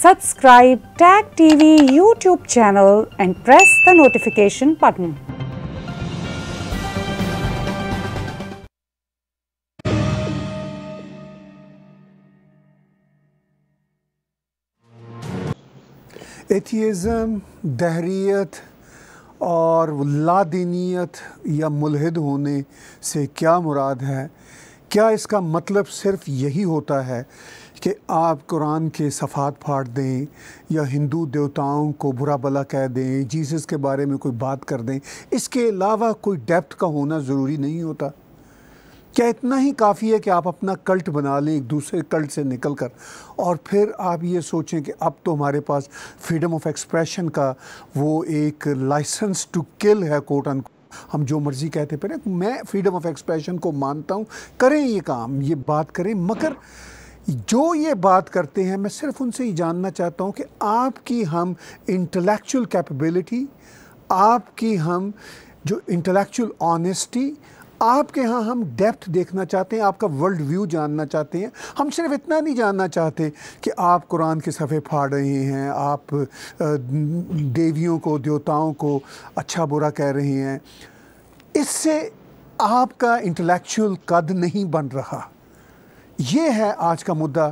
Subscribe Tag TV YouTube channel and press the notification button. Atheism दहरीत और लादीनीत या मुलहद होने से क्या मुराद है क्या इसका मतलब सिर्फ यही होता है कि आप कुरान के सफ़ात फाड़ दें या हिंदू देवताओं को बुरा भला कह दें जीसस के बारे में कोई बात कर दें इसके अलावा कोई डेप्थ का होना ज़रूरी नहीं होता क्या इतना ही काफ़ी है कि आप अपना कल्ट बना लें एक दूसरे कल्ट से निकल कर और फिर आप ये सोचें कि अब तो हमारे पास फ्रीडम ऑफ एक्सप्रेशन का वो एक लाइसेंस टू किल है कोर्ट एंड हम जो मर्ज़ी कहते फिर मैं फ्रीडम ऑफ एक्सप्रेशन को मानता हूँ करें ये काम ये बात करें मगर जो ये बात करते हैं मैं सिर्फ उनसे ही जानना चाहता हूँ कि आपकी हम इंटेलेक्चुअल कैपेबिलिटी आपकी हम जो इंटेलेक्चुअल ऑनेस्टी आपके यहाँ हम डेप्थ देखना चाहते हैं आपका वर्ल्ड व्यू जानना चाहते हैं हम सिर्फ इतना नहीं जानना चाहते कि आप कुरान के सफ़े फाड़ रहे हैं आप देवियों को देवताओं को अच्छा बुरा कह रहे हैं इससे आपका इंटेलेक्चुअल कद नहीं बन रहा ये है आज का मुद्दा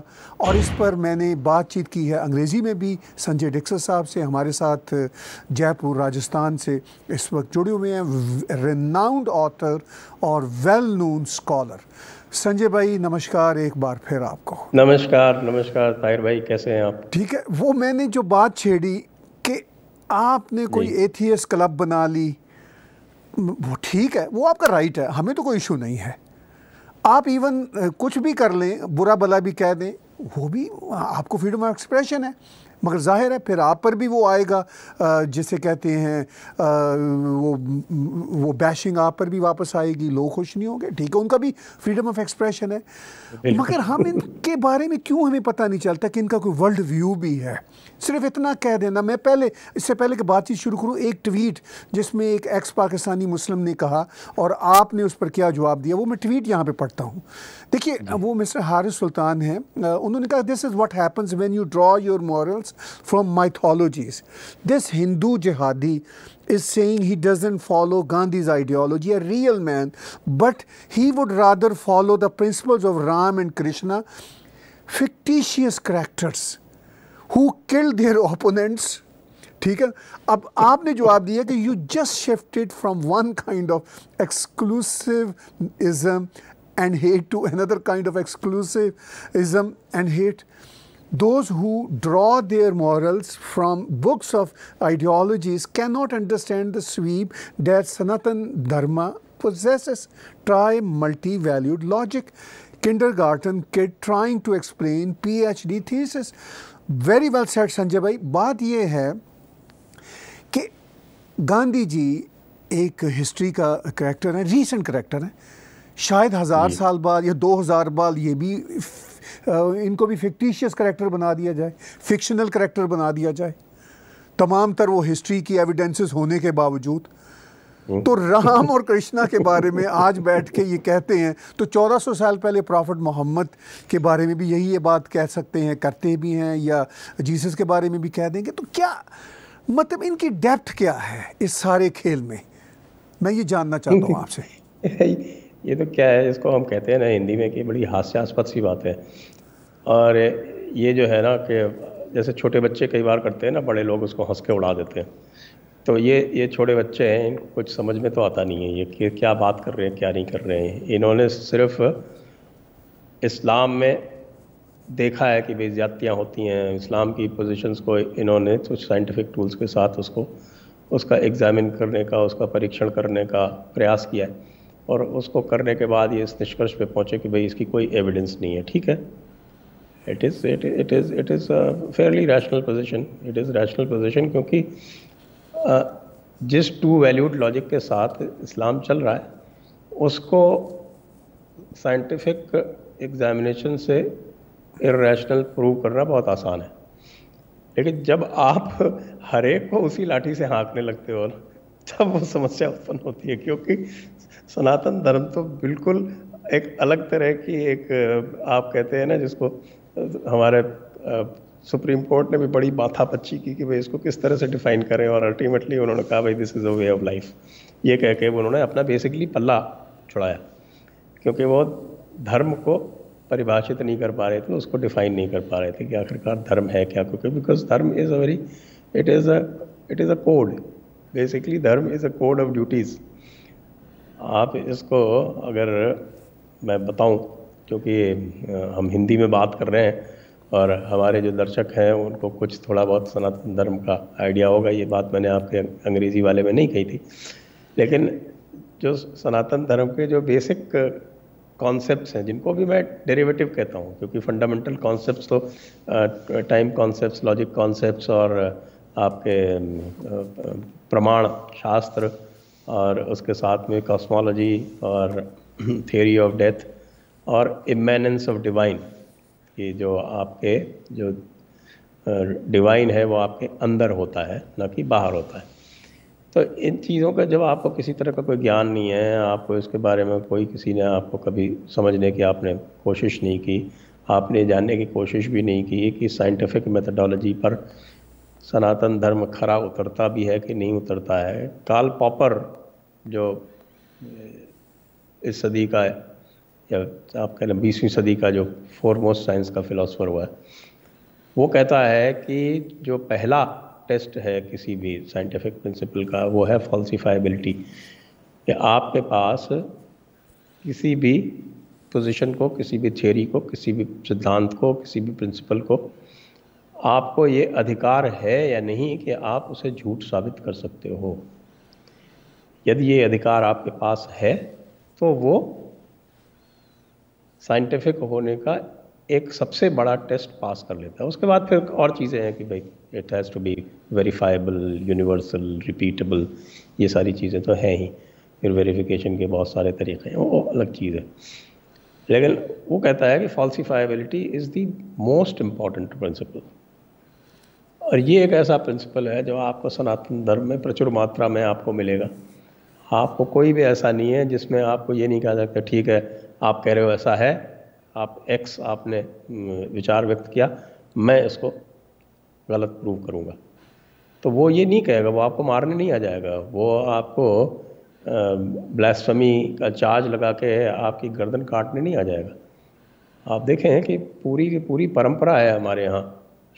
और इस पर मैंने बातचीत की है अंग्रेज़ी में भी संजय डिक्सर साहब से हमारे साथ जयपुर राजस्थान से इस वक्त जुड़े हुए हैं रेनाउंड ऑथर और वेल नोन स्कॉलर संजय भाई नमस्कार एक बार फिर आपको नमस्कार नमस्कार ताहिर भाई कैसे हैं आप ठीक है वो मैंने जो बात छेड़ी कि आपने कोई एथियस क्लब बना ली वो ठीक है वो आपका राइट है हमें तो कोई इशू नहीं है आप इवन कुछ भी कर लें बुरा भला भी कह दें वो भी आपको फ्रीडम ऑफ एक्सप्रेशन है मगर जाहिर है फिर आप पर भी वो आएगा जिसे कहते हैं वो वो बैशिंग आप पर भी वापस आएगी लोग खुश नहीं होंगे ठीक है उनका भी फ्रीडम ऑफ एक्सप्रेशन है मगर हम इनके बारे में क्यों हमें पता नहीं चलता कि इनका कोई वर्ल्ड व्यू भी है सिर्फ इतना कह देना मैं पहले इससे पहले कि बातचीत शुरू करूँ एक ट्वीट जिसमें एक एक्स पाकिस्तानी मुस्लिम ने कहा और आपने उस पर क्या जवाब दिया वो मैं ट्वीट यहाँ पर पढ़ता हूँ देखिए वो मिस्टर हारिस सुल्तान हैं उन्होंने कहा this is what happens when you draw your morals from mythologies this Hindu जिहादी is saying he doesn't follow Gandhi's ideology, a real man, but he would rather follow the principles of Ram and Krishna, fictitious characters who killed their opponents. ठीक है अब आपने जवाब दिया कि you just shifted from one kind of exclusive ism and hate to another kind of exclusivism and hate. Those who draw their morals from books of ideologies cannot understand the sweep that Sanatan Dharma possesses. Try multi-valued logic. Kindergarten kid trying to explain PhD thesis. Very well said, Sanjay. Bhai. बात यह है कि Gandhi ji, a history character, character है recent शायद हज़ार साल बाद या दो हज़ार बाद ये भी इनको भी फिक्टिशियस करेक्टर बना दिया जाए फिक्शनल करेक्टर बना दिया जाए तमाम तर वो हिस्ट्री की एविडेंसेस होने के बावजूद हम्म। तो राम और कृष्णा के बारे में आज बैठ के ये कहते हैं तो 1400 साल पहले प्रॉफिट मोहम्मद के बारे में भी यही ये बात कह सकते हैं करते भी हैं या जीसस के बारे में भी कह देंगे तो क्या मतलब इनकी डेप्थ क्या है इस सारे खेल में मैं ये जानना चाहता हूँ आपसे ये तो क्या है इसको हम कहते हैं ना हिंदी में कि बड़ी हास्यास्पद सी बात है और ये जो है ना कि जैसे छोटे बच्चे कई बार करते हैं ना बड़े लोग उसको हंस के उड़ा देते हैं तो ये ये छोटे बच्चे हैं इनको कुछ समझ में तो आता नहीं है ये कि क्या बात कर रहे हैं क्या नहीं कर रहे हैं इन्होंने सिर्फ इस्लाम में देखा है कि बेज्यातियाँ होती हैं इस्लाम की पोजिशन को इन्होंने कुछ साइंटिफिक टूल्स के साथ उसको उसका एग्ज़ामिन करने का उसका परीक्षण करने का प्रयास किया है और उसको करने के बाद ये इस निष्कर्ष पे पहुँचे कि भाई इसकी कोई एविडेंस नहीं है ठीक है it is it it is it is fairly rational position it is rational position क्योंकि जिस टू वैल्यूड लॉजिक के साथ इस्लाम चल रहा है उसको साइंटिफिक एग्जामिनेशन से इेशनल प्रूव करना बहुत आसान है लेकिन जब आप हरेक को उसी लाठी से हाँकने लगते हो ना तब वो समस्या उत्पन्न होती है क्योंकि सनातन धर्म तो बिल्कुल एक अलग तरह की एक आप कहते हैं ना जिसको हमारे सुप्रीम कोर्ट ने भी बड़ी बाथा पच्ची की कि भाई इसको किस तरह से डिफाइन करें और अल्टीमेटली उन्होंने कहा भाई this is a way of life ये कह के उन्होंने अपना बेसिकली पल्ला छुड़ाया क्योंकि वो धर्म को परिभाषित नहीं कर पा रहे थे उसको डिफाइन नहीं कर पा रहे थे कि आखिरकार धर्म है क्या क्योंकि because dharma is a very it is a it is a code basically dharma is a code of duties आप इसको अगर मैं बताऊं क्योंकि हम हिंदी में बात कर रहे हैं और हमारे जो दर्शक हैं उनको कुछ थोड़ा बहुत सनातन धर्म का आइडिया होगा ये बात मैंने आपके अं-, अंग्रेज़ी वाले में नहीं कही थी लेकिन जो सनातन धर्म के जो बेसिक कॉन्सेप्ट्स हैं जिनको भी मैं डेरिवेटिव कहता हूँ क्योंकि फंडामेंटल कॉन्सेप्ट्स तो टाइम कॉन्सेप्ट्स लॉजिक कॉन्सेप्ट्स और आपके प्रमाण शास्त्र और उसके साथ में कॉस्मोलॉजी और थियोरी ऑफ डेथ और इमेनेंस ऑफ डिवाइन कि जो आपके जो डिवाइन है वो आपके अंदर होता है न कि बाहर होता है तो इन चीज़ों का जब आपको किसी तरह का कोई ज्ञान नहीं है आपको इसके बारे में कोई किसी ने आपको कभी समझने की आपने कोशिश नहीं की आपने जानने की कोशिश भी नहीं की कि साइंटिफिक मेथडोलॉजी पर सनातन धर्म खरा उतरता भी है कि नहीं उतरता है काल पॉपर जो इस सदी का है या आप कह बीसवीं सदी का जो फोरमोस्ट साइंस का फिलासफर हुआ है वो कहता है कि जो पहला टेस्ट है किसी भी साइंटिफिक प्रिंसिपल का वो है फॉल्सिफाइबिलिटी कि आपके पास किसी भी पोजीशन को किसी भी थ्योरी को किसी भी सिद्धांत को किसी भी प्रिंसिपल को आपको ये अधिकार है या नहीं कि आप उसे झूठ साबित कर सकते हो यदि ये अधिकार आपके पास है तो वो साइंटिफिक होने का एक सबसे बड़ा टेस्ट पास कर लेता है उसके बाद फिर और चीज़ें हैं कि भाई it has to be verifiable universal repeatable ये सारी चीज़ें तो हैं ही फिर वेरिफिकेशन के बहुत सारे तरीक़े हैं वो अलग चीज़ है लेकिन वो कहता है कि falsifiability is the most important principle और ये एक ऐसा प्रिंसिपल है जो आपको सनातन धर्म में प्रचुर मात्रा में आपको मिलेगा आपको कोई भी ऐसा नहीं है जिसमें आपको ये नहीं कहा जाता ठीक है आप कह रहे हो ऐसा है आप एक्स आपने विचार व्यक्त किया मैं इसको गलत प्रूव करूँगा तो वो ये नहीं कहेगा वो आपको मारने नहीं आ जाएगा वो आपको ब्लास्टमी का चार्ज लगा के आपकी गर्दन काटने नहीं आ जाएगा आप देखें कि पूरी की पूरी परंपरा है हमारे यहाँ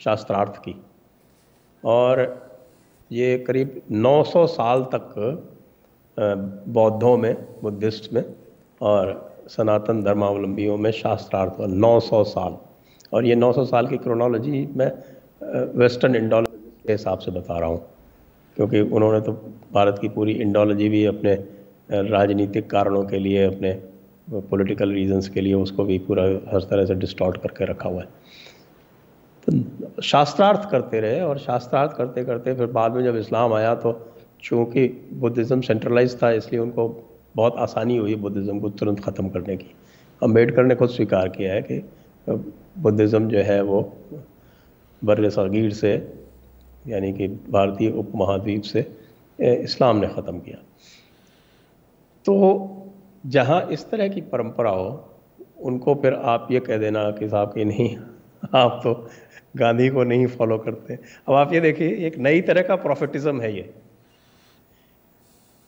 शास्त्रार्थ की और ये करीब 900 साल तक बौद्धों में बुद्धिस्ट में और सनातन धर्मावलंबियों में शास्त्रार्थ हुआ नौ साल और ये 900 साल की क्रोनोलॉजी मैं वेस्टर्न इंडोलॉजी के हिसाब से बता रहा हूँ क्योंकि उन्होंने तो भारत की पूरी इंडोलॉजी भी अपने राजनीतिक कारणों के लिए अपने पॉलिटिकल रीजंस के लिए उसको भी पूरा हर तरह से डिस्टॉर्ट करके रखा हुआ है तो शास्त्रार्थ करते रहे और शास्त्रार्थ करते करते फिर बाद में जब इस्लाम आया तो चूँकि बुद्धिज़्म सेंट्रलाइज था इसलिए उनको बहुत आसानी हुई बुद्धिज़्म को तुरंत ख़त्म करने की अम्बेडकर ने खुद स्वीकार किया है कि बुद्धिज़्म जो है वो बर्र सगीर से यानी कि भारतीय उपमहाद्वीप से इस्लाम ने ख़त्म किया तो जहाँ इस तरह की परंपरा हो उनको फिर आप ये कह देना कि साहब कि नहीं आप तो गांधी को नहीं फॉलो करते अब आप ये देखिए एक नई तरह का प्रोफेटिज्म है ये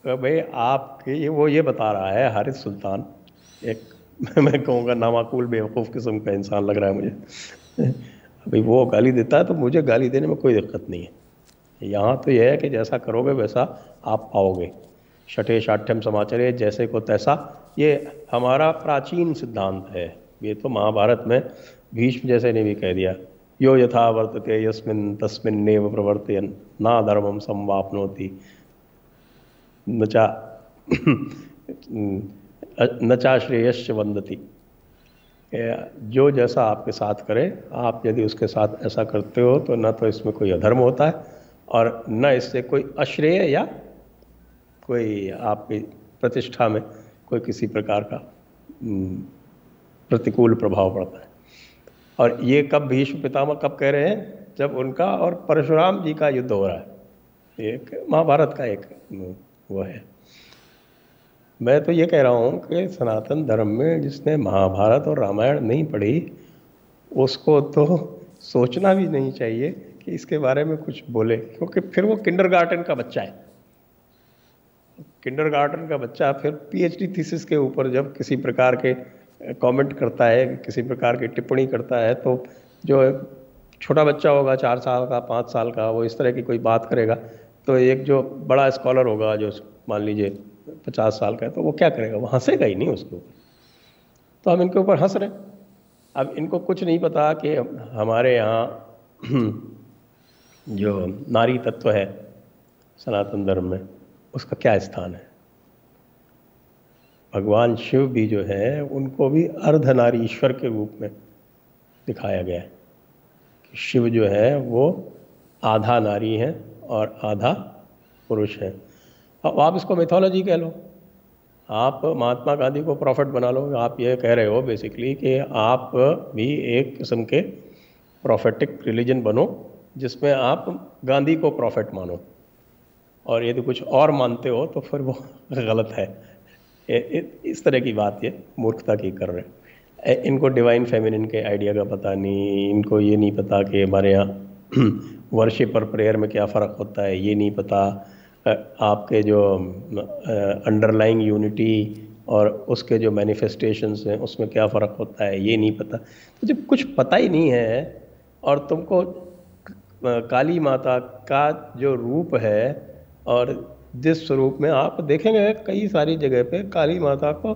तो भाई आपके ये वो ये बता रहा है हारिस सुल्तान एक मैं कहूँगा नामाकूल बेवकूफ़ किस्म का इंसान लग रहा है मुझे अभी वो गाली देता है तो मुझे गाली देने में कोई दिक्कत नहीं है यहाँ तो यह है कि जैसा करोगे वैसा आप पाओगे छठे शाठ्यम समाचारे जैसे को तैसा ये हमारा प्राचीन सिद्धांत है ये तो महाभारत में भीष्म जैसे ने भी कह दिया यो यथा वर्तते यस्मिन् तस्मिन्नेव प्रवर्तयन् न धर्मं संवाप्नोति न च न चा श्रेयश्च वंदती जो जैसा आपके साथ करे आप यदि उसके साथ ऐसा करते हो तो न तो इसमें कोई अधर्म होता है और न इससे कोई अश्रेय या कोई आपकी प्रतिष्ठा में कोई किसी प्रकार का प्रतिकूल प्रभाव पड़ता है और ये कब भीष्म पितामह कब कह रहे हैं जब उनका और परशुराम जी का युद्ध हो रहा है एक महाभारत का एक वो है मैं तो ये कह रहा हूँ कि सनातन धर्म में जिसने महाभारत और रामायण नहीं पढ़ी उसको तो सोचना भी नहीं चाहिए कि इसके बारे में कुछ बोले क्योंकि फिर वो किंडर का बच्चा है किंडर का बच्चा फिर पीएचडी थीसिस के ऊपर जब किसी प्रकार के कमेंट करता है किसी प्रकार की टिप्पणी करता है तो जो छोटा बच्चा होगा चार साल का पाँच साल का वो इस तरह की कोई बात करेगा तो एक जो बड़ा स्कॉलर होगा जो मान लीजिए पचास साल का है तो वो क्या करेगा वो हंसेगा ही नहीं उसके ऊपर तो हम इनके ऊपर हंस रहे हैं अब इनको कुछ नहीं पता कि हमारे यहाँ जो नारी तत्व है सनातन धर्म में उसका क्या स्थान है भगवान शिव भी जो है उनको भी अर्धनारी ईश्वर के रूप में दिखाया गया है कि शिव जो है वो आधा नारी है और आधा पुरुष हैं अब आप इसको मिथोलॉजी कह लो आप महात्मा गांधी को प्रॉफिट बना लो आप ये कह रहे हो बेसिकली कि आप भी एक किस्म के प्रॉफिटिक रिलीजन बनो जिसमें आप गांधी को प्रॉफिट मानो और यदि कुछ और मानते हो तो फिर वो गलत है इस तरह की बात ये मूर्खता की कर रहे हैं इनको डिवाइन फेमिनिन के आइडिया का पता नहीं इनको ये नहीं पता कि हमारे यहाँ वर्शिप और प्रेयर में क्या फ़र्क होता है ये नहीं पता आपके जो अंडरलाइंग यूनिटी और उसके जो मैनिफेस्टेशंस हैं उसमें क्या फ़र्क होता है ये नहीं पता तो जब कुछ पता ही नहीं है और तुमको काली माता का जो रूप है और जिस स्वरूप में आप देखेंगे कई सारी जगह पे काली माता को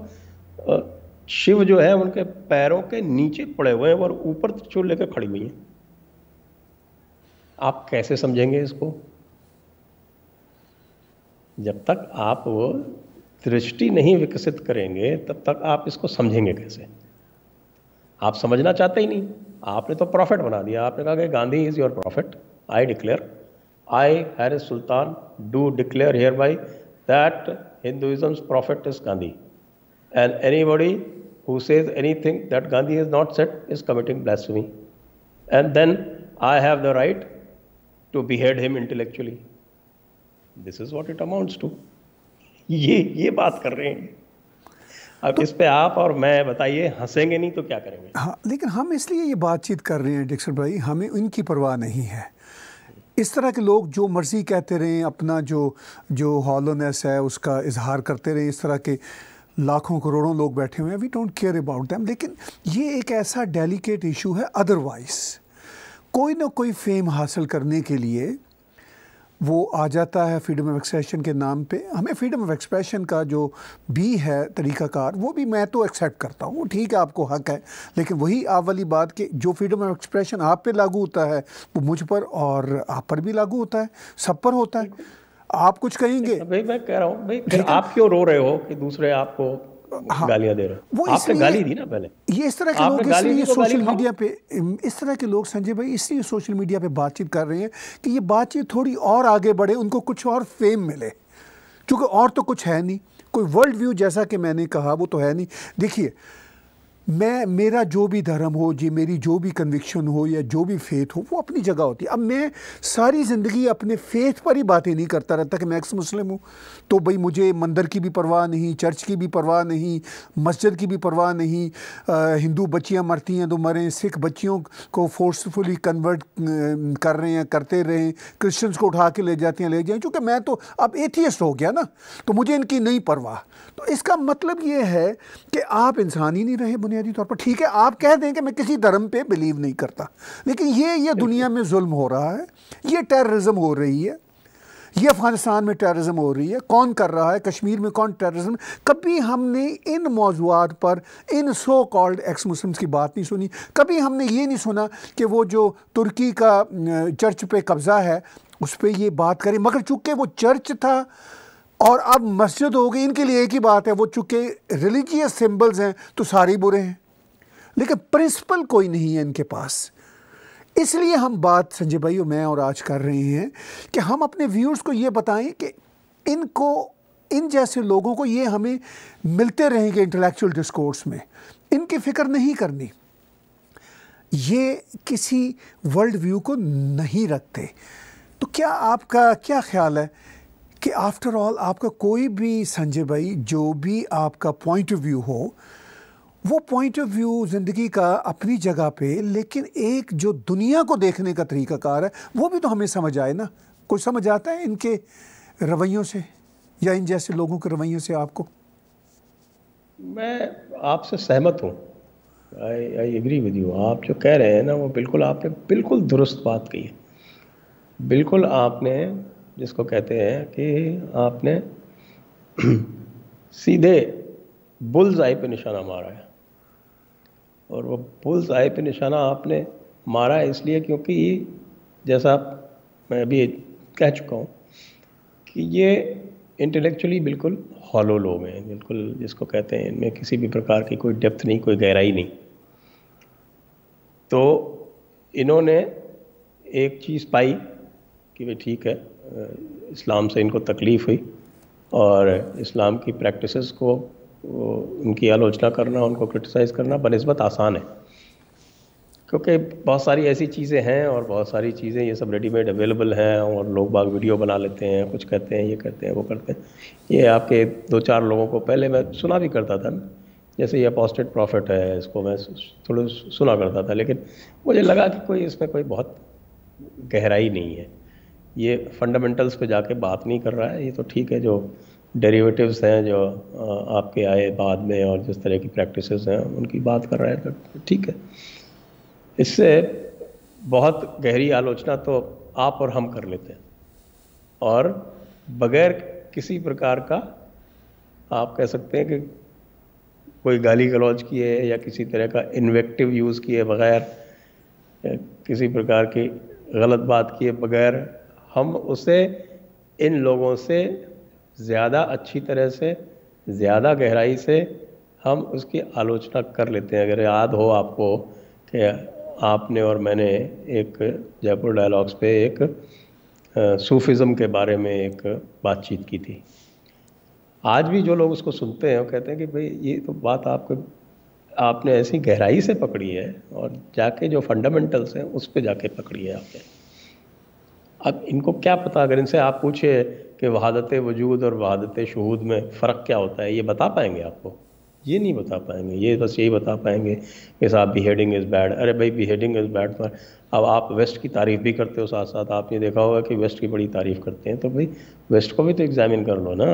शिव जो है उनके पैरों के नीचे पड़े हुए हैं और ऊपर त्रिशूल लेकर खड़ी हुई है आप कैसे समझेंगे इसको जब तक आप वो दृष्टि नहीं विकसित करेंगे तब तक आप इसको समझेंगे कैसे आप समझना चाहते ही नहीं आपने तो प्रॉफिट बना दिया आपने कहा कि Gandhi is your prophet I declare I, Harris Sultan, do declare hereby that Hinduism's prophet is Gandhi. And anybody who says anything that Gandhi has not said is committing blasphemy. And then I have the right to behead him intellectually. This is what it amounts to. ये ये बात कर रहे हैं अब तो, इस पे आप और मैं बताइए हंसेंगे नहीं तो क्या करेंगे हाँ लेकिन हम इसलिए ये बातचीत कर रहे हैं डिक्सर भाई हमें उनकी परवाह नहीं है इस तरह के लोग जो मर्ज़ी कहते रहें अपना जो जो हॉलोनेस है उसका इजहार करते रहें इस तरह के लाखों करोड़ों लोग बैठे हुए हैं we don't care about them लेकिन ये एक ऐसा डेलिकेट इशू है अदरवाइज़ कोई ना कोई फेम हासिल करने के लिए वो आ जाता है फ्रीडम ऑफ एक्सप्रेशन के नाम पे हमें फ्रीडम ऑफ एक्सप्रेशन का जो भी है तरीक़ाकार वो भी मैं तो एक्सेप्ट करता हूँ ठीक है आपको हक है लेकिन वही आप वाली बात कि जो फ्रीडम ऑफ एक्सप्रेशन आप पे लागू होता है वो मुझ पर और आप पर भी लागू होता है सब पर होता है आप कुछ कहेंगे भाई मैं कह रहा हूँ भाई आप क्यों रो रहे हो कि दूसरे आपको हाँ। तो इस तरह के लोग संजय भाई इसलिए सोशल मीडिया बातचीत कर रहे हैं कि ये बातचीत थोड़ी और आगे बढ़े उनको कुछ और फेम मिले क्योंकि और तो कुछ है नहीं कोई वर्ल्ड व्यू जैसा कि मैंने कहा वो तो है नहीं देखिए मैं मेरा जो भी धर्म हो जी मेरी जो भी कन्विक्शन हो या जो भी फेथ हो वो अपनी जगह होती है अब मैं सारी ज़िंदगी अपने फेथ पर ही बातें नहीं करता रहता कि मैं एक्स मुस्लिम हूँ तो भाई मुझे मंदिर की भी परवाह नहीं चर्च की भी परवाह नहीं मस्जिद की भी परवाह नहीं हिंदू बच्चियाँ मरती हैं तो मरें सिख बच्चियों को फोर्सफुली कन्वर्ट कर रहे हैं करते रहें क्रिश्चन को उठा के ले जाते हैं ले जाएँ चूँकि मैं तो अब एथियस्ट हो गया ना तो मुझे इनकी नहीं परवाह तो इसका मतलब ये है कि आप इंसान ही नहीं रहे बुनियादी तौर पर ठीक है आप कह दें कि मैं किसी धर्म पे बिलीव नहीं करता लेकिन ये ये दुनिया में जुल्म हो रहा है ये टेररिज्म हो रही है ये अफ़गानिस्तान में टेररिज्म हो रही है कौन कर रहा है कश्मीर में कौन टेररिज्म कभी हमने इन मौजूद पर इन सो कॉल्ड एक्स मुस्लिम्स की बात नहीं सुनी कभी हमने ये नहीं सुना कि वो जो तुर्की का चर्च पे कब्ज़ा है उस पर ये बात करें मगर चूँकि वो चर्च था और अब मस्जिद हो गई इनके लिए एक ही बात है वो चूँकि रिलीजियस सिंबल्स हैं तो सारे बुरे हैं लेकिन प्रिंसिपल कोई नहीं है इनके पास इसलिए हम बात संजय भाई और मैं और आज कर रहे हैं कि हम अपने व्यूअर्स को ये बताएं कि इनको इन जैसे लोगों को ये हमें मिलते रहेंगे इंटेलेक्चुअल डिस्कोर्स में इनकी फ़िक्र नहीं करनी ये किसी वर्ल्ड व्यू को नहीं रखते तो क्या आपका क्या ख्याल है कि आफ्टर ऑल आपका कोई भी संजय भाई जो भी आपका पॉइंट ऑफ व्यू हो वो पॉइंट ऑफ व्यू ज़िंदगी का अपनी जगह पे लेकिन एक जो दुनिया को देखने का तरीकाकार है वो भी तो हमें समझ आए ना कुछ समझ आता है इनके रवैयों से या इन जैसे लोगों के रवैयों से आपको मैं आपसे सहमत हूँ I I agree with you आप जो कह रहे हैं ना वो बिल्कुल आपने बिल्कुल दुरुस्त बात कही है बिल्कुल आपने जिसको कहते हैं कि आपने सीधे बुल्स आई पे निशाना मारा है और वो बुल्स आई पे निशाना आपने मारा है इसलिए क्योंकि जैसा मैं अभी कह चुका हूँ कि ये इंटेलेक्चुअली बिल्कुल हॉलो लोग हैं बिल्कुल जिसको कहते हैं इनमें किसी भी प्रकार की कोई डेप्थ नहीं कोई गहराई नहीं तो इन्होंने एक चीज़ पाई कि भाई ठीक है इस्लाम से इनको तकलीफ़ हुई और इस्लाम की प्रैक्टिसेस को उनकी आलोचना करना उनको क्रिटिसाइज़ करना बनस्बत आसान है क्योंकि बहुत सारी ऐसी चीज़ें हैं और बहुत सारी चीज़ें ये सब रेडीमेड अवेलेबल हैं और लोग बाग वीडियो बना लेते हैं कुछ कहते हैं ये करते हैं वो करते हैं ये आपके दो चार लोगों को पहले मैं सुना भी करता था जैसे ये पॉस्टेड प्रॉफिट है इसको मैं थोड़ा सुना करता था लेकिन मुझे लगा कि कोई इसमें कोई बहुत गहराई नहीं है ये फंडामेंटल्स पे जाके बात नहीं कर रहा है ये तो ठीक है जो डेरिवेटिव्स हैं जो आपके आए बाद में और जिस तरह की प्रैक्टिस हैं उनकी बात कर रहा है तो ठीक है इससे बहुत गहरी आलोचना तो आप और हम कर लेते हैं और बगैर किसी प्रकार का आप कह सकते हैं कि कोई गाली गलौज किए या किसी तरह का इन्वेक्टिव यूज़ किए बगैर किसी प्रकार की गलत बात किए बगैर हम उसे इन लोगों से ज़्यादा अच्छी तरह से ज़्यादा गहराई से हम उसकी आलोचना कर लेते हैं अगर याद हो आपको कि आपने और मैंने एक जयपुर डायलॉग्स पे एक सूफिज़म के बारे में एक बातचीत की थी आज भी जो लोग उसको सुनते हैं वो कहते हैं कि भाई ये तो बात आपके आपने ऐसी गहराई से पकड़ी है और जाके जो फंडामेंटल्स हैं उस पर जाके पकड़ी है आपने अब इनको क्या पता अगर इनसे आप पूछे कि वहादत वजूद और वहादत शहूद में फ़र्क क्या होता है ये बता पाएंगे आपको ये नहीं बता पाएंगे ये बस यही बता पाएंगे कि साहब बिहेडिंग इज़ बैड अरे भाई बिहेडिंग इज़ बैड पर अब आप वेस्ट की तारीफ़ भी करते हो साथ साथ आपने देखा होगा कि वेस्ट की बड़ी तारीफ़ करते हैं तो भाई वेस्ट को भी तो एग्ज़ामिन कर लो ना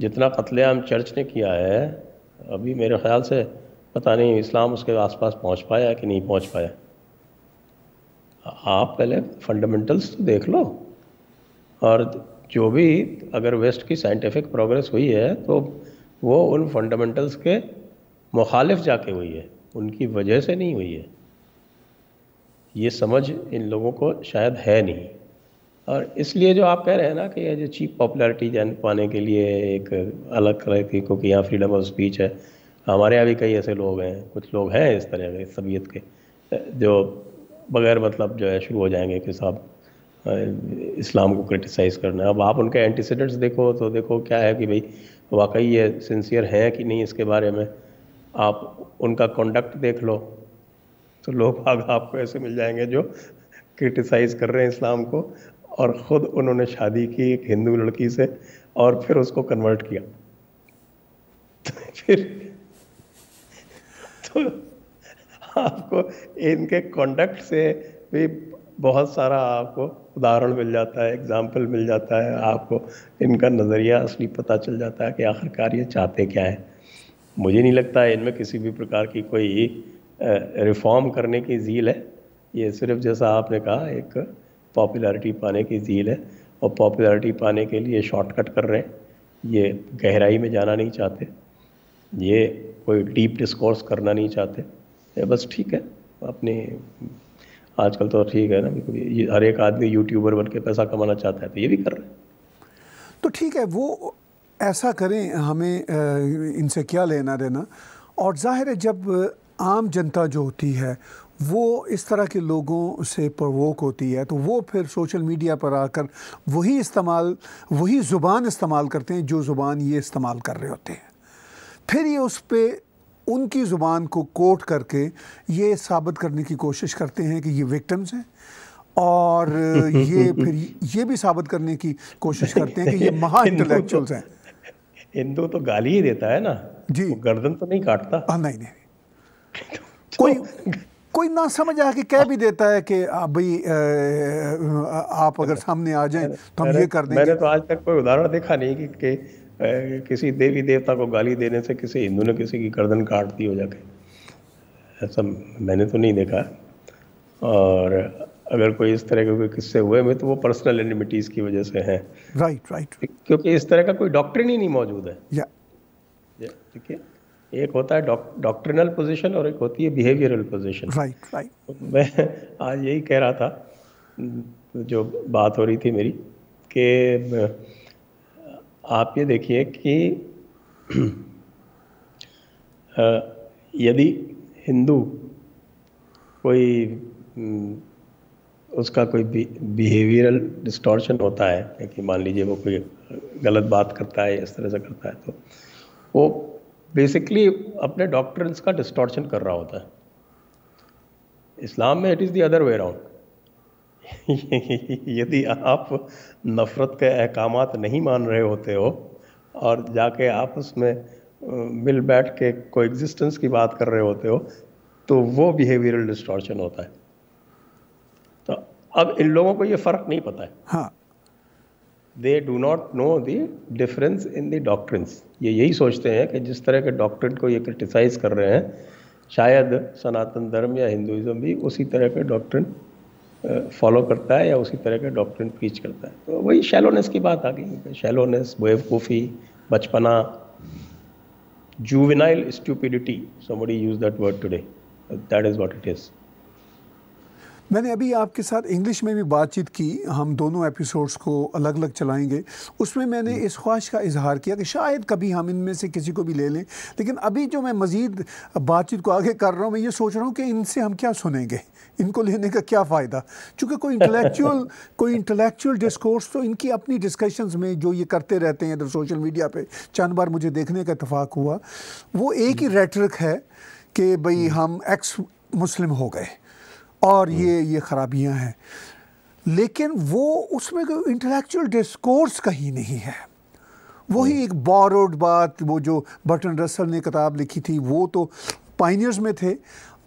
जितना कतलेआम चर्च ने किया है अभी मेरे ख्याल से पता नहीं इस्लाम उसके आसपास पहुंच पाया कि नहीं पहुंच पाया आप पहले फंडामेंटल्स तो देख लो और जो भी अगर वेस्ट की साइंटिफिक प्रोग्रेस हुई है तो वो उन फंडामेंटल्स के मुखालिफ जाके हुई है उनकी वजह से नहीं हुई है ये समझ इन लोगों को शायद है नहीं और इसलिए जो आप कह रहे हैं ना कि ये जो चीप पॉपुलैरिटी जान पाने के लिए एक अलग तरह की क्योंकि यहाँ फ्रीडम ऑफ स्पीच है हमारे यहाँ भी कई ऐसे लोग हैं कुछ लोग हैं इस तरह के तबीयत के जो बगैर मतलब जो है शुरू हो जाएंगे कि साहब इस्लाम को क्रिटिसाइज़ करना है अब आप उनके एंटीसीडेंट्स देखो तो देखो क्या है कि भाई वाकई ये सिंसियर हैं कि नहीं इसके बारे में आप उनका कॉन्डक्ट देख लो तो लोग आग आपको ऐसे मिल जाएंगे जो क्रिटिसाइज़ कर रहे हैं इस्लाम को और ख़ुद उन्होंने शादी की एक हिंदू लड़की से और फिर उसको कन्वर्ट किया तो फिर तो आपको इनके कंडक्ट से भी बहुत सारा आपको उदाहरण मिल जाता है एग्जाम्पल मिल जाता है आपको इनका नज़रिया असली पता चल जाता है कि आखिरकार ये चाहते क्या है मुझे नहीं लगता है इनमें किसी भी प्रकार की कोई रिफॉर्म करने की झील है ये सिर्फ जैसा आपने कहा एक पॉपुलैरिटी पाने की झील है और पॉपुलैरिटी पाने के लिए शॉर्टकट कर रहे हैं ये गहराई में जाना नहीं चाहते ये कोई डीप डिस्कोर्स करना नहीं चाहते बस ठीक है अपने आजकल तो ठीक है ना बिल्कुल ये हर एक आदमी यूट्यूबर बन के पैसा कमाना चाहता है तो ये भी कर रहे हैं तो ठीक है वो ऐसा करें हमें इनसे क्या लेना देना और जाहिर है जब आम जनता जो होती है वो इस तरह के लोगों से प्रवोक होती है तो वो फिर सोशल मीडिया पर आकर वही इस्तेमाल वही ज़ुबान इस्तेमाल करते हैं जो ज़ुबान ये इस्तेमाल कर रहे होते हैं फिर ये उस पर उनकी ज़ुबान को कोट करके ये साबित करने की कोशिश करते हैं कि ये विक्टम्स हैं और ये फिर ये भी साबित करने की कोशिश करते हैं कि ये महा इंटेलेक्चुअल्स तो हैं हिंदू तो गाली ही देता है ना जी वो गर्दन तो नहीं काटता आ, नहीं नहीं कोई कोई ना समझ आके कह भी देता है कि भाई आप अगर सामने आ जाएं तो हम ये कर देंगे मैंने तो आज तक कोई उदाहरण देखा नहीं कि, कि किसी देवी देवता को गाली देने से किसी हिंदू ने किसी की गर्दन काट दी हो जाके ऐसा मैंने तो नहीं देखा और अगर कोई इस तरह के कोई किस्से हुए में तो वो पर्सनल एनिमिटीज की वजह से हैं राइट राइट क्योंकि इस तरह का कोई डॉक्टर ही नहीं मौजूद है या ठीक है एक होता है डॉक्ट्रिनल पोजीशन और एक होती है बिहेवियरल पोजीशन राइट राइट मैं आज यही कह रहा था जो बात हो रही थी मेरी कि आप ये देखिए कि यदि हिंदू कोई उसका कोई बिहेवियरल डिस्टॉर्शन होता है कि मान लीजिए वो कोई गलत बात करता है इस तरह से करता है तो वो बेसिकली अपने डॉक्टर्स का डिस्टॉर्शन कर रहा होता है इस्लाम में it is the other way around यदि आप नफ़रत के अहकाम नहीं मान रहे होते हो और जाके आप उसमें मिल बैठ के को एग्जिस्टेंस की बात कर रहे होते हो तो वो बिहेवियरल डिस्टॉर्शन होता है तो अब इन लोगों को ये फ़र्क नहीं पता है हाँ they do not know the difference in the doctor ये यही सोचते हैं कि जिस तरह के डॉक्ट्रिन को ये क्रिटिसाइज़ कर रहे हैं शायद सनातन धर्म या हिंदुज़म भी उसी तरह के डॉक्ट्रिन फॉलो करता है या उसी तरह का डॉक्टर पीच करता है तो वही शेलोनेस की बात आ गई शैलोनेस बेवकूफ़ी बचपना जूविनाइल स्टूपिडिटी समी use that word today that is what it is मैंने अभी आपके साथ इंग्लिश में भी बातचीत की हम दोनों एपिसोड्स को अलग अलग चलाएंगे उसमें मैंने इस ख्वाहिश का इजहार किया कि शायद कभी हम इनमें से किसी को भी ले लें लेकिन अभी जो मैं मज़ीद बातचीत को आगे कर रहा हूँ मैं ये सोच रहा हूँ कि इनसे हम क्या सुनेंगे इनको लेने का क्या फ़ायदा चूँकि कोई इंटेलेक्चुअल कोई इंटेलेक्चुअल डिस्कोर्स तो इनकी अपनी डिस्कशंस में जो ये करते रहते हैं इधर सोशल मीडिया पर चंद बार मुझे देखने का इतफाक़ हुआ वो एक ही रेटरिक है कि भाई हम एक्स मुस्लिम हो गए और ये ये खराबियां हैं लेकिन वो उसमें कोई इंटेलेक्चुअल डिस्कोर्स कहीं नहीं है वही एक बॉरोड बात वो जो बटन रसल ने किताब लिखी थी वो तो पाइनियर्स में थे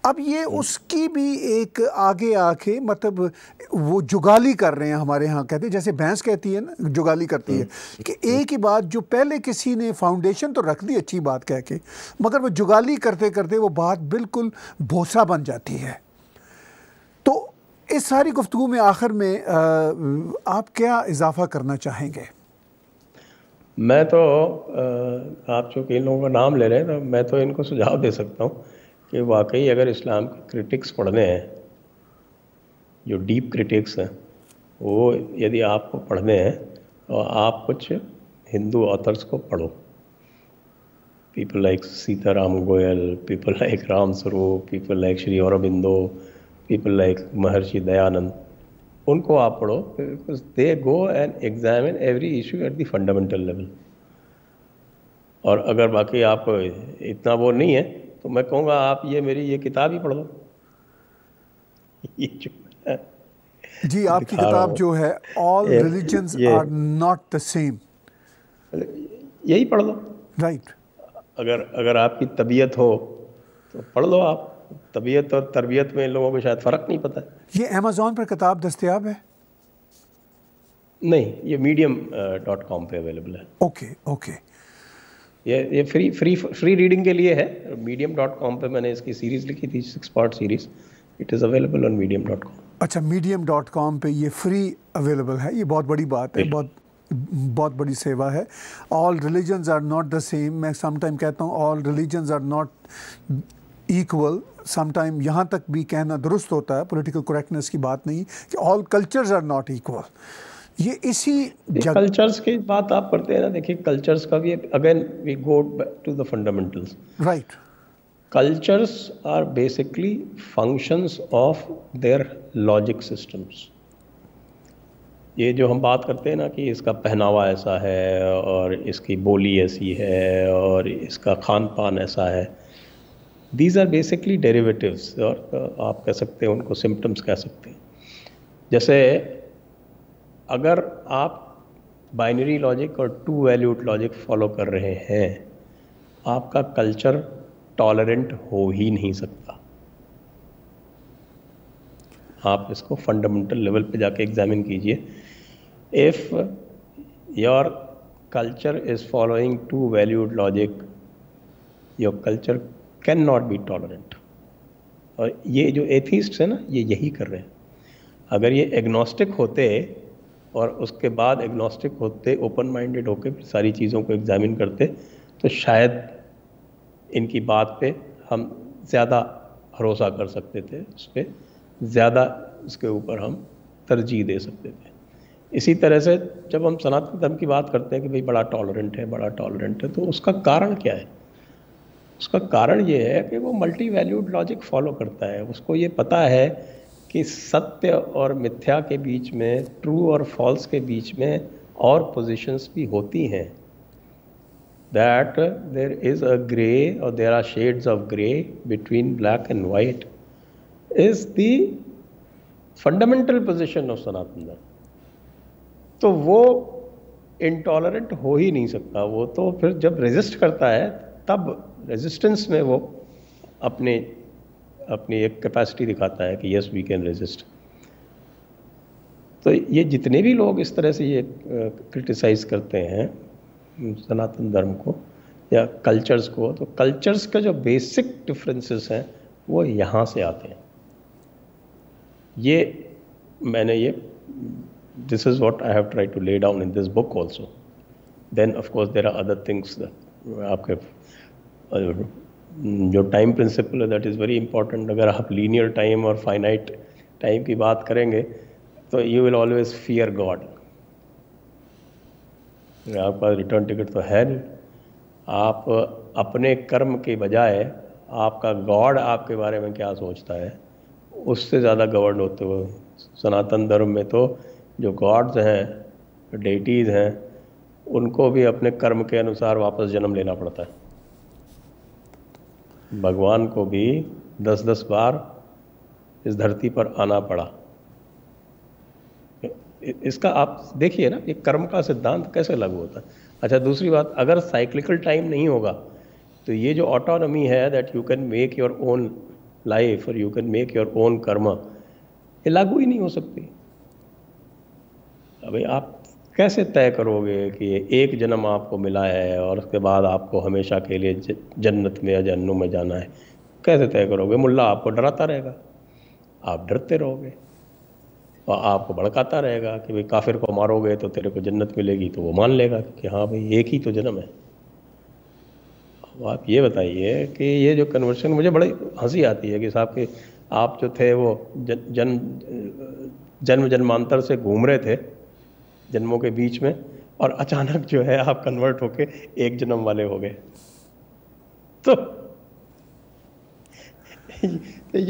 अब ये हम्म। उसकी भी एक आगे आके मतलब वो जुगाली कर रहे हैं हमारे यहाँ कहते हैं जैसे भैंस कहती है ना जुगाली करती है हम्म। कि एक ही बात जो पहले किसी ने फाउंडेशन तो रख दी अच्छी बात कह के मगर वो जुगाली करते करते वो बात बिल्कुल भोसा बन जाती है तो इस सारी गुफ्तु में आखिर में आ, आप क्या इजाफा करना चाहेंगे मैं तो आप चूँकि इन लोगों का नाम ले रहे हैं तो मैं तो इनको सुझाव दे सकता हूँ कि वाकई अगर इस्लाम के क्रिटिक्स पढ़ने हैं जो डीप क्रिटिक्स हैं वो यदि आपको पढ़ने हैं तो आप कुछ हिंदू ऑथर्स को पढ़ो people like Sitaram Goel people like Ram Swarup people like Shri Aurobindo people like Maharshi Dayanand उनको आप पढ़ो because they go and examine every issue at the fundamental level और अगर बाकी आप इतना वो नहीं है तो मैं कहूँगा आप ये मेरी ये किताब ही पढ़ लो जी आपकी किताब जो है all religion are not the same यही पढ़ लो राइट right. अगर अगर आपकी तबीयत हो तो पढ़ लो आप तबीयत और तरबियत में लोगों को शायद फ़र्क नहीं पता ये अमेज़ोन पर किताब दस्तियाब है नहीं ये मीडियम डॉट कॉम पर अवेलेबल है ओके ओके ये ये फ्री फ्री फ्री रीडिंग के लिए है मीडियम डॉट कॉम पर मैंने इसकी सीरीज़ लिखी थी six part series it is available on medium dot com अच्छा मीडियम डॉट कॉम पर ये फ्री अवेलेबल है ये बहुत बड़ी बात है बहुत बहुत बड़ी सेवा है all religions are not the same मैं समटाइम कहता हूँ all religions are not equal sometime यहाँ तक भी कहना दुरुस्त होता है पॉलिटिकल करेक्टनेस की बात नहीं कि all cultures are not equal ये इसी कल्चर्स की बात आप करते हैं ना देखिए कल्चर्स का भी again we go to the fundamentals right cultures are basically functions of their logic systems ये जो हम बात करते हैं ना कि इसका पहनावा ऐसा है और इसकी बोली ऐसी है और इसका खान पान ऐसा है दीज आर बेसिकली डेरिवेटिव्स और आप कह सकते हैं उनको सिम्टम्स कह सकते हैं जैसे अगर आप बाइनरी लॉजिक और टू वैल्यूड लॉजिक फॉलो कर रहे हैं आपका कल्चर टॉलरेंट हो ही नहीं सकता आप इसको फंडामेंटल लेवल पे जाके एग्जामिन कीजिए if your culture is following two valued logic your culture can not be tolerant और ये जो एथीस्ट है ना ये यही कर रहे हैं अगर ये एग्नोस्टिक होते और उसके बाद एग्नोस्टिक होते ओपन माइंडेड होकर फिर सारी चीज़ों को एग्जामिन करते तो शायद इनकी बात पे हम ज़्यादा भरोसा कर सकते थे उस पर ज़्यादा उसके ऊपर हम तरजीह दे सकते थे इसी तरह से जब हम सनातन धर्म की बात करते हैं कि भाई बड़ा टॉलरेंट है बड़ा टॉलरेंट है तो उसका कारण क्या है उसका कारण ये है कि वो मल्टी वैल्यूड लॉजिक फॉलो करता है उसको ये पता है कि सत्य और मिथ्या के बीच में ट्रू और फॉल्स के बीच में और पोजिशंस भी होती हैं that there is a grey और there are shades of grey between black and white is the fundamental position of Sanatan Dharma तो वो इनटॉलरेंट हो ही नहीं सकता वो तो फिर जब रेजिस्ट करता है तब रेजिस्टेंस में वो अपने अपनी एक कैपेसिटी दिखाता है कि यस वी कैन रेजिस्ट तो ये जितने भी लोग इस तरह से ये क्रिटिसाइज़ करते हैं सनातन धर्म को या कल्चर्स को तो कल्चर्स का जो बेसिक डिफरेंसेस हैं वो यहाँ से आते हैं ये मैंने ये this is what I have try to lay down in this book also then of course there are other things आपके जो टाइम प्रिंसिपल है दैट इज़ वेरी इंपॉर्टेंट अगर आप लीनियर टाइम और फाइनाइट टाइम की बात करेंगे तो you will always fear god आपके पास रिटर्न टिकट तो है नहीं आप अपने कर्म के बजाय आपका गॉड आपके बारे में क्या सोचता है उससे ज़्यादा गवर्न होते हो सनातन धर्म में तो जो गॉड्स हैं डेटीज़ हैं उनको भी अपने कर्म के अनुसार वापस जन्म लेना पड़ता है भगवान को भी दस दस बार इस धरती पर आना पड़ा इसका आप देखिए ना ये कर्म का सिद्धांत कैसे लागू होता है अच्छा दूसरी बात अगर साइक्लिकल टाइम नहीं होगा तो ये जो ऑटोनमी है that you can make your own life और you can make your own karma ये लागू ही नहीं हो सकती अभी आप कैसे तय करोगे कि एक जन्म आपको मिला है और उसके बाद आपको हमेशा के लिए जन्नत में या जन्नू में जाना है कैसे तय करोगे मुल्ला आपको डराता रहेगा आप डरते रहोगे और आपको भड़काता रहेगा कि भाई काफिर को मारोगे तो तेरे को जन्नत मिलेगी तो वो मान लेगा कि हाँ भाई एक ही तो जन्म है अब आप ये बताइए कि ये जो कन्वर्सन मुझे बड़ी हंसी आती है कि साहब के आप जो थे वो जन जन्म जन्म जन्मांतर से घूम रहे थे जन्मों के बीच में और अचानक जो है आप कन्वर्ट होके एक जन्म वाले हो गए तो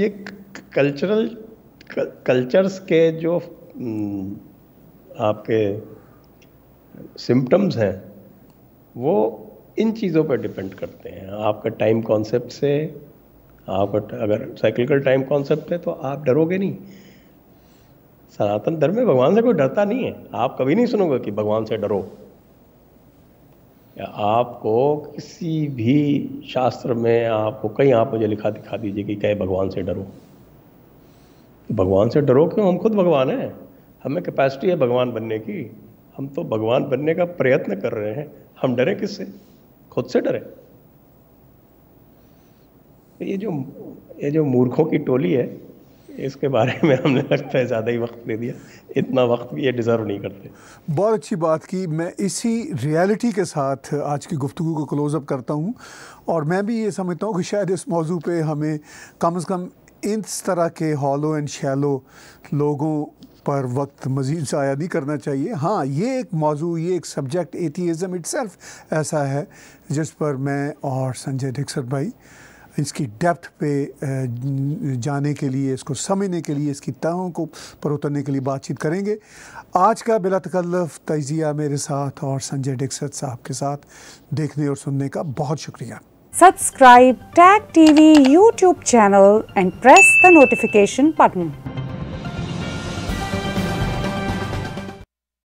ये कल्चरल कल्चर्स के जो हम्म, आपके सिम्टम्स हैं वो इन चीज़ों पर डिपेंड करते हैं आपका टाइम कॉन्सेप्ट से आपका अगर साइकिल टाइम कॉन्सेप्ट है तो आप डरोगे नहीं सनातन धर्म में भगवान से कोई डरता नहीं है आप कभी नहीं सुनोगे कि भगवान से डरो आपको किसी भी शास्त्र में आपको कहीं आप मुझे लिखा दिखा दीजिए कि कहे भगवान से डरो भगवान से डरो क्यों हम खुद भगवान हैं हमें कैपेसिटी है भगवान बनने की हम तो भगवान बनने का प्रयत्न कर रहे हैं हम डरे किससे खुद से डरे ये जो ये जो मूर्खों की टोली है इसके बारे में हमने लगता है ज़्यादा ही वक्त दे दिया इतना वक्त भी ये डिज़र्व नहीं करते बहुत अच्छी बात की मैं इसी रियलिटी के साथ आज की गुफ्तु को क्लोज़अप करता हूँ और मैं भी ये समझता हूँ कि शायद इस मौजू पर हमें कम अज़ कम इस तरह के हॉलो एंड शैलो लोगों पर वक्त मज़ीद ज़ाया नहीं करना चाहिए हाँ ये एक मौजू ये एक सब्जेक्ट एथीज़म इट ऐसा है जिस पर मैं और संजय डिक्सर भाई इसकी डेप्थ पे जाने के लिए इसको समझने के लिए इसकी तहों को पर उतरने के लिए बातचीत करेंगे आज का बिला तकल्लफ तजिया मेरे साथ और संजय डिक्सत साहब के साथ देखने और सुनने का बहुत शुक्रिया subscribe tag TV YouTube channel and press the notification button